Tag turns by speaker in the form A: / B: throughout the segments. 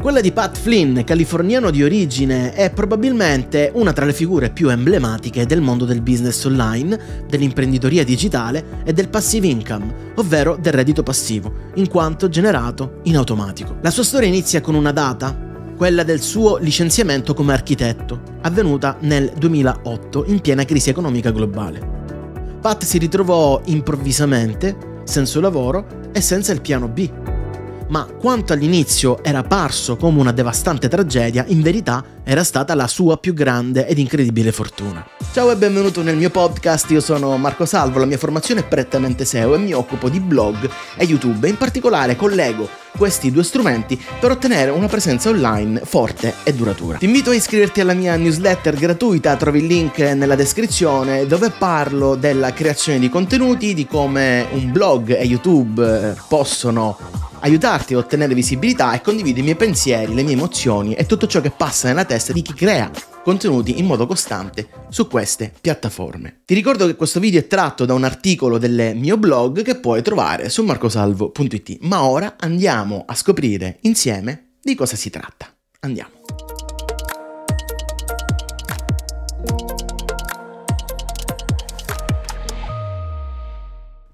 A: Quella di Pat Flynn, californiano di origine, è probabilmente una tra le figure più emblematiche del mondo del business online, dell'imprenditoria digitale e del passive income, ovvero del reddito passivo, in quanto generato in automatico. La sua storia inizia con una data, quella del suo licenziamento come architetto, avvenuta nel 2008 in piena crisi economica globale. Pat si ritrovò improvvisamente, senza lavoro e senza il piano B ma quanto all'inizio era parso come una devastante tragedia, in verità era stata la sua più grande ed incredibile fortuna. Ciao e benvenuto nel mio podcast, io sono Marco Salvo, la mia formazione è prettamente SEO e mi occupo di blog e YouTube in particolare collego questi due strumenti per ottenere una presenza online forte e duratura. Ti invito a iscriverti alla mia newsletter gratuita, trovi il link nella descrizione dove parlo della creazione di contenuti, di come un blog e YouTube possono aiutarti ad ottenere visibilità e condivido i miei pensieri, le mie emozioni e tutto ciò che passa nella testa di chi crea contenuti in modo costante su queste piattaforme. Ti ricordo che questo video è tratto da un articolo del mio blog che puoi trovare su marcosalvo.it, ma ora andiamo a scoprire insieme di cosa si tratta. Andiamo.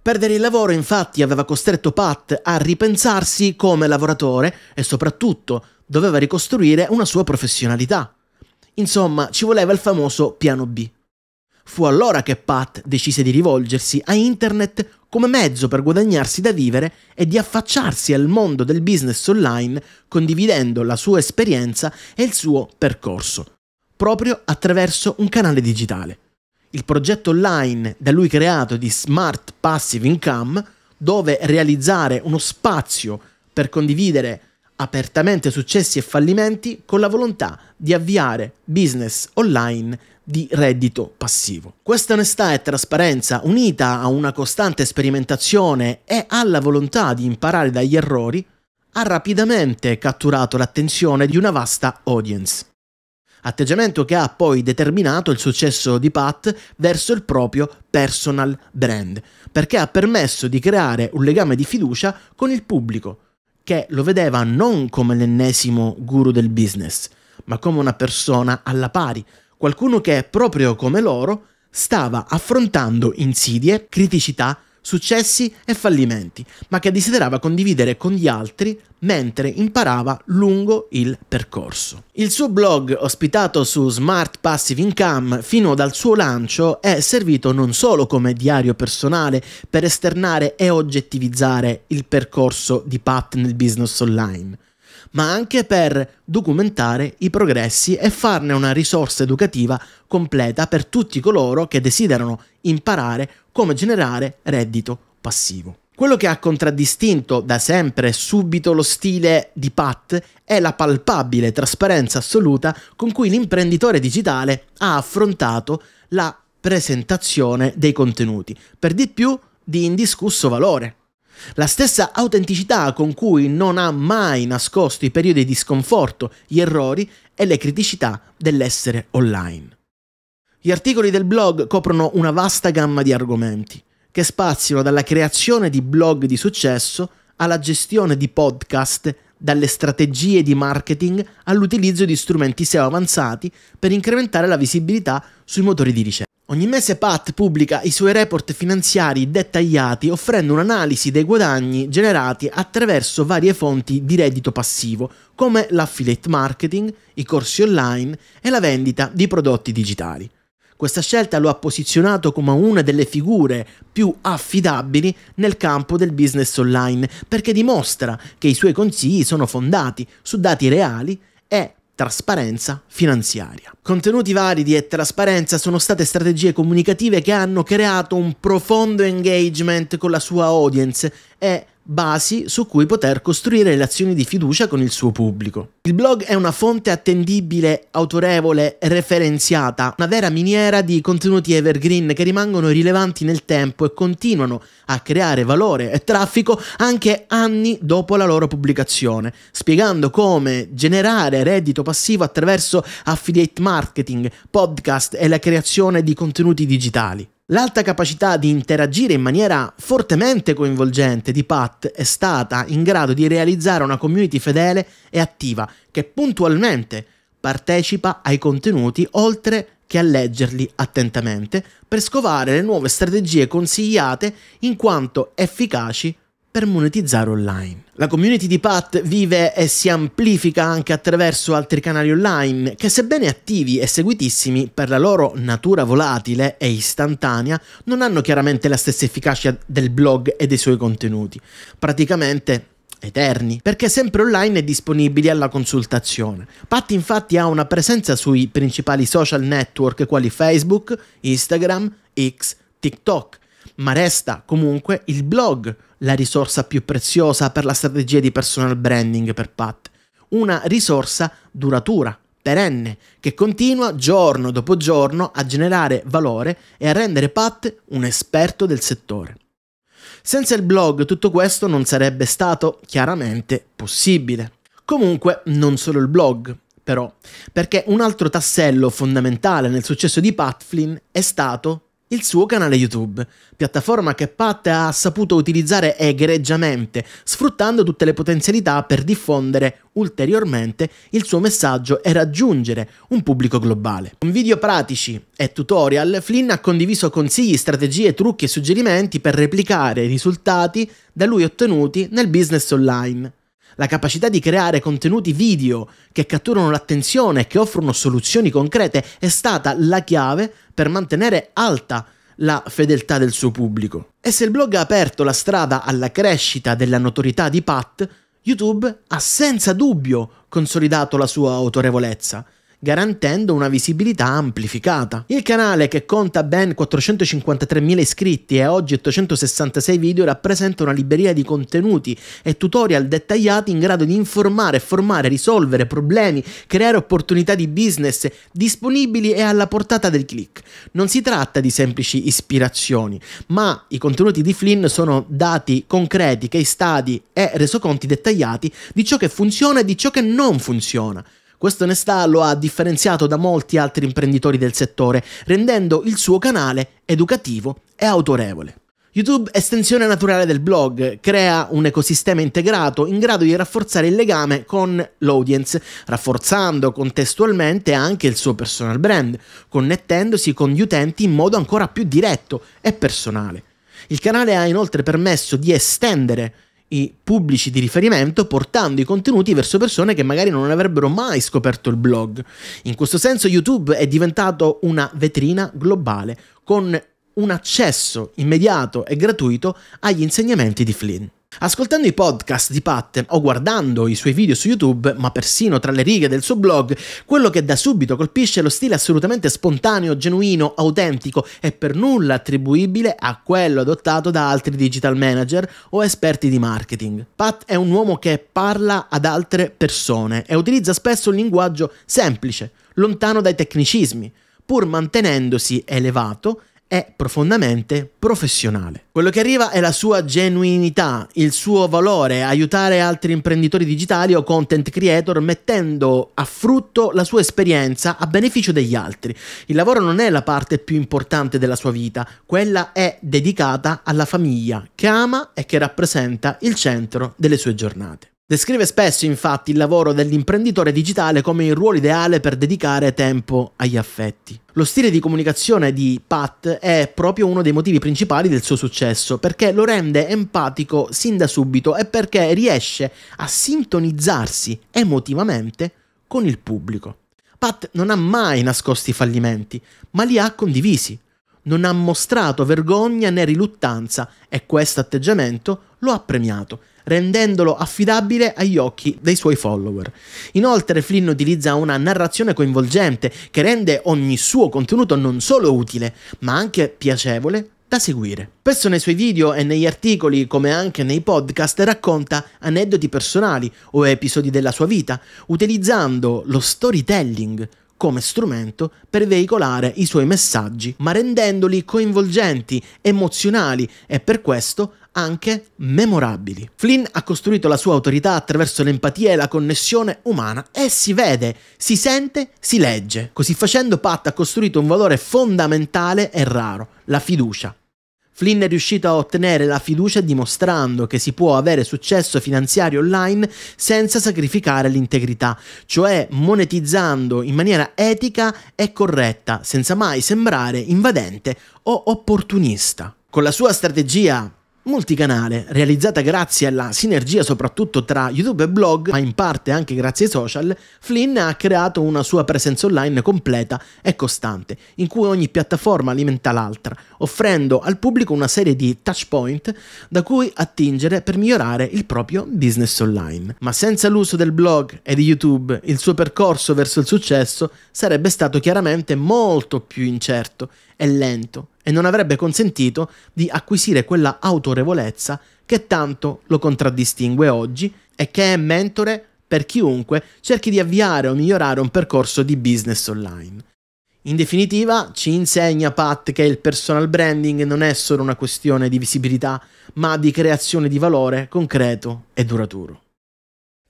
A: Perdere il lavoro infatti aveva costretto Pat a ripensarsi come lavoratore e soprattutto doveva ricostruire una sua professionalità. Insomma, ci voleva il famoso piano B. Fu allora che Pat decise di rivolgersi a internet come mezzo per guadagnarsi da vivere e di affacciarsi al mondo del business online condividendo la sua esperienza e il suo percorso, proprio attraverso un canale digitale il progetto online da lui creato di Smart Passive Income, dove realizzare uno spazio per condividere apertamente successi e fallimenti con la volontà di avviare business online di reddito passivo. Questa onestà e trasparenza, unita a una costante sperimentazione e alla volontà di imparare dagli errori, ha rapidamente catturato l'attenzione di una vasta audience atteggiamento che ha poi determinato il successo di Pat verso il proprio personal brand, perché ha permesso di creare un legame di fiducia con il pubblico, che lo vedeva non come l'ennesimo guru del business, ma come una persona alla pari, qualcuno che proprio come loro stava affrontando insidie, criticità, successi e fallimenti, ma che desiderava condividere con gli altri mentre imparava lungo il percorso. Il suo blog, ospitato su Smart Passive Income fino dal suo lancio, è servito non solo come diario personale per esternare e oggettivizzare il percorso di Pat nel business online, ma anche per documentare i progressi e farne una risorsa educativa completa per tutti coloro che desiderano imparare come generare reddito passivo. Quello che ha contraddistinto da sempre subito lo stile di Pat è la palpabile trasparenza assoluta con cui l'imprenditore digitale ha affrontato la presentazione dei contenuti, per di più di indiscusso valore. La stessa autenticità con cui non ha mai nascosto i periodi di sconforto, gli errori e le criticità dell'essere online. Gli articoli del blog coprono una vasta gamma di argomenti, che spaziano dalla creazione di blog di successo alla gestione di podcast, dalle strategie di marketing all'utilizzo di strumenti SEO avanzati per incrementare la visibilità sui motori di ricerca. Ogni mese Pat pubblica i suoi report finanziari dettagliati offrendo un'analisi dei guadagni generati attraverso varie fonti di reddito passivo come l'affiliate marketing, i corsi online e la vendita di prodotti digitali. Questa scelta lo ha posizionato come una delle figure più affidabili nel campo del business online perché dimostra che i suoi consigli sono fondati su dati reali e Trasparenza finanziaria. Contenuti validi e trasparenza sono state strategie comunicative che hanno creato un profondo engagement con la sua audience e basi su cui poter costruire relazioni di fiducia con il suo pubblico. Il blog è una fonte attendibile, autorevole, referenziata, una vera miniera di contenuti evergreen che rimangono rilevanti nel tempo e continuano a creare valore e traffico anche anni dopo la loro pubblicazione, spiegando come generare reddito passivo attraverso affiliate marketing, podcast e la creazione di contenuti digitali. L'alta capacità di interagire in maniera fortemente coinvolgente di Pat è stata in grado di realizzare una community fedele e attiva che puntualmente partecipa ai contenuti oltre che a leggerli attentamente per scovare le nuove strategie consigliate in quanto efficaci per monetizzare online. La community di Pat vive e si amplifica anche attraverso altri canali online che sebbene attivi e seguitissimi per la loro natura volatile e istantanea non hanno chiaramente la stessa efficacia del blog e dei suoi contenuti. Praticamente eterni, perché sempre online e disponibili alla consultazione. Pat infatti ha una presenza sui principali social network quali Facebook, Instagram, X, TikTok, ma resta comunque il blog la risorsa più preziosa per la strategia di personal branding per Pat. Una risorsa duratura, perenne, che continua giorno dopo giorno a generare valore e a rendere Pat un esperto del settore. Senza il blog tutto questo non sarebbe stato chiaramente possibile. Comunque non solo il blog, però, perché un altro tassello fondamentale nel successo di Pat Flynn è stato il suo canale YouTube, piattaforma che Pat ha saputo utilizzare egregiamente, sfruttando tutte le potenzialità per diffondere ulteriormente il suo messaggio e raggiungere un pubblico globale. Con video pratici e tutorial, Flynn ha condiviso consigli, strategie, trucchi e suggerimenti per replicare i risultati da lui ottenuti nel business online la capacità di creare contenuti video che catturano l'attenzione e che offrono soluzioni concrete è stata la chiave per mantenere alta la fedeltà del suo pubblico. E se il blog ha aperto la strada alla crescita della notorietà di Pat, YouTube ha senza dubbio consolidato la sua autorevolezza garantendo una visibilità amplificata. Il canale, che conta ben 453.000 iscritti e oggi 866 video, rappresenta una libreria di contenuti e tutorial dettagliati in grado di informare, formare, risolvere problemi, creare opportunità di business disponibili e alla portata del click. Non si tratta di semplici ispirazioni, ma i contenuti di Flynn sono dati concreti, case study e resoconti dettagliati di ciò che funziona e di ciò che non funziona. Questa onestà lo ha differenziato da molti altri imprenditori del settore, rendendo il suo canale educativo e autorevole. YouTube, estensione naturale del blog, crea un ecosistema integrato in grado di rafforzare il legame con l'audience, rafforzando contestualmente anche il suo personal brand, connettendosi con gli utenti in modo ancora più diretto e personale. Il canale ha inoltre permesso di estendere i pubblici di riferimento portando i contenuti verso persone che magari non avrebbero mai scoperto il blog. In questo senso YouTube è diventato una vetrina globale con un accesso immediato e gratuito agli insegnamenti di Flynn. Ascoltando i podcast di Pat o guardando i suoi video su YouTube, ma persino tra le righe del suo blog, quello che da subito colpisce è lo stile assolutamente spontaneo, genuino, autentico e per nulla attribuibile a quello adottato da altri digital manager o esperti di marketing. Pat è un uomo che parla ad altre persone e utilizza spesso un linguaggio semplice, lontano dai tecnicismi, pur mantenendosi elevato è profondamente professionale. Quello che arriva è la sua genuinità, il suo valore, aiutare altri imprenditori digitali o content creator mettendo a frutto la sua esperienza a beneficio degli altri. Il lavoro non è la parte più importante della sua vita, quella è dedicata alla famiglia che ama e che rappresenta il centro delle sue giornate. Descrive spesso infatti il lavoro dell'imprenditore digitale come il ruolo ideale per dedicare tempo agli affetti. Lo stile di comunicazione di Pat è proprio uno dei motivi principali del suo successo, perché lo rende empatico sin da subito e perché riesce a sintonizzarsi emotivamente con il pubblico. Pat non ha mai nascosto i fallimenti, ma li ha condivisi. Non ha mostrato vergogna né riluttanza e questo atteggiamento lo ha premiato rendendolo affidabile agli occhi dei suoi follower. Inoltre Flynn utilizza una narrazione coinvolgente che rende ogni suo contenuto non solo utile, ma anche piacevole da seguire. Spesso nei suoi video e negli articoli, come anche nei podcast, racconta aneddoti personali o episodi della sua vita, utilizzando lo storytelling come strumento per veicolare i suoi messaggi, ma rendendoli coinvolgenti, emozionali e per questo anche memorabili. Flynn ha costruito la sua autorità attraverso l'empatia e la connessione umana e si vede, si sente, si legge. Così facendo Pat ha costruito un valore fondamentale e raro, la fiducia. Flynn è riuscito a ottenere la fiducia dimostrando che si può avere successo finanziario online senza sacrificare l'integrità, cioè monetizzando in maniera etica e corretta, senza mai sembrare invadente o opportunista. Con la sua strategia multicanale, realizzata grazie alla sinergia soprattutto tra YouTube e blog, ma in parte anche grazie ai social, Flynn ha creato una sua presenza online completa e costante, in cui ogni piattaforma alimenta l'altra, offrendo al pubblico una serie di touch point da cui attingere per migliorare il proprio business online. Ma senza l'uso del blog e di YouTube, il suo percorso verso il successo sarebbe stato chiaramente molto più incerto e lento e non avrebbe consentito di acquisire quella autorevolezza che tanto lo contraddistingue oggi e che è mentore per chiunque cerchi di avviare o migliorare un percorso di business online. In definitiva, ci insegna Pat che il personal branding non è solo una questione di visibilità, ma di creazione di valore concreto e duraturo.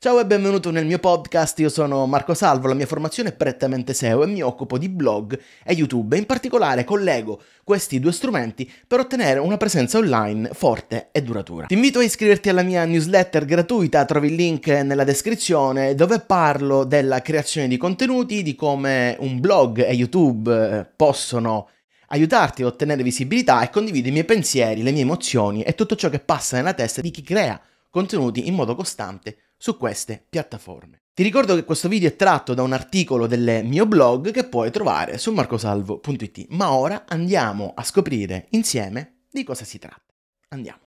A: Ciao e benvenuto nel mio podcast, io sono Marco Salvo, la mia formazione è prettamente SEO e mi occupo di blog e YouTube in particolare collego questi due strumenti per ottenere una presenza online forte e duratura. Ti invito a iscriverti alla mia newsletter gratuita, trovi il link nella descrizione dove parlo della creazione di contenuti, di come un blog e YouTube eh, possono aiutarti a ottenere visibilità e condivido i miei pensieri, le mie emozioni e tutto ciò che passa nella testa di chi crea contenuti in modo costante su queste piattaforme. Ti ricordo che questo video è tratto da un articolo del mio blog che puoi trovare su marcosalvo.it, ma ora andiamo a scoprire insieme di cosa si tratta. Andiamo.